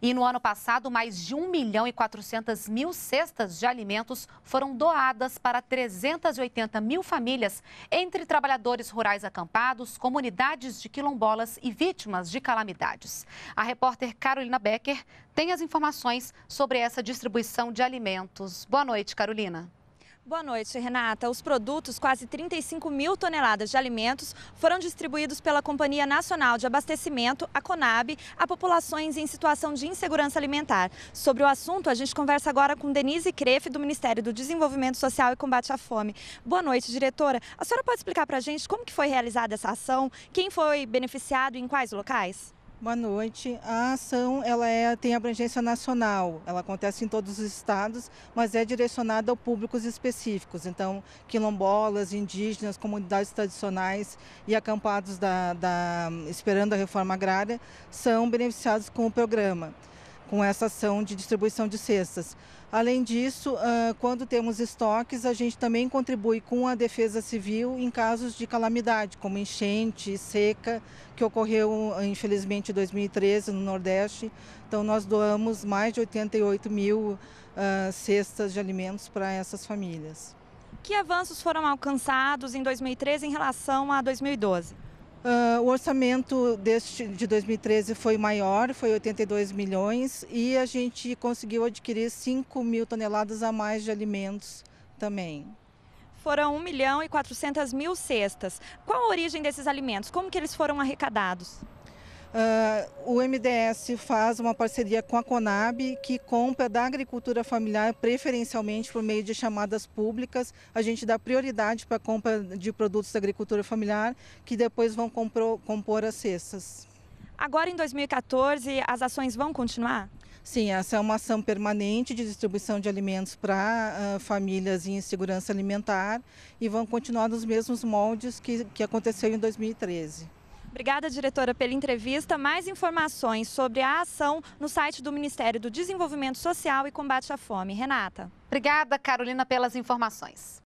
E no ano passado, mais de 1 milhão e 400 mil cestas de alimentos foram doadas para 380 mil famílias, entre trabalhadores rurais acampados, comunidades de quilombolas e vítimas de calamidades. A repórter Carolina Becker tem as informações sobre essa distribuição de alimentos. Boa noite, Carolina. Boa noite, Renata. Os produtos, quase 35 mil toneladas de alimentos, foram distribuídos pela Companhia Nacional de Abastecimento, a Conab, a populações em situação de insegurança alimentar. Sobre o assunto, a gente conversa agora com Denise Crefe, do Ministério do Desenvolvimento Social e Combate à Fome. Boa noite, diretora. A senhora pode explicar para a gente como que foi realizada essa ação, quem foi beneficiado e em quais locais? Boa noite. A ação ela é, tem abrangência nacional, ela acontece em todos os estados, mas é direcionada a públicos específicos. Então, quilombolas, indígenas, comunidades tradicionais e acampados da, da, esperando a reforma agrária são beneficiados com o programa com essa ação de distribuição de cestas. Além disso, ah, quando temos estoques, a gente também contribui com a Defesa Civil em casos de calamidade, como enchente, seca, que ocorreu ah, infelizmente em 2013 no Nordeste. Então, nós doamos mais de 88 mil ah, cestas de alimentos para essas famílias. Que avanços foram alcançados em 2013 em relação a 2012? Uh, o orçamento deste de 2013 foi maior, foi 82 milhões, e a gente conseguiu adquirir 5 mil toneladas a mais de alimentos também. Foram 1 milhão e 400 mil cestas. Qual a origem desses alimentos? Como que eles foram arrecadados? Uh, o MDS faz uma parceria com a Conab, que compra da agricultura familiar preferencialmente por meio de chamadas públicas. A gente dá prioridade para a compra de produtos da agricultura familiar, que depois vão compor, compor as cestas. Agora em 2014, as ações vão continuar? Sim, essa é uma ação permanente de distribuição de alimentos para uh, famílias em segurança alimentar e vão continuar nos mesmos moldes que, que aconteceu em 2013. Obrigada, diretora, pela entrevista. Mais informações sobre a ação no site do Ministério do Desenvolvimento Social e Combate à Fome. Renata. Obrigada, Carolina, pelas informações.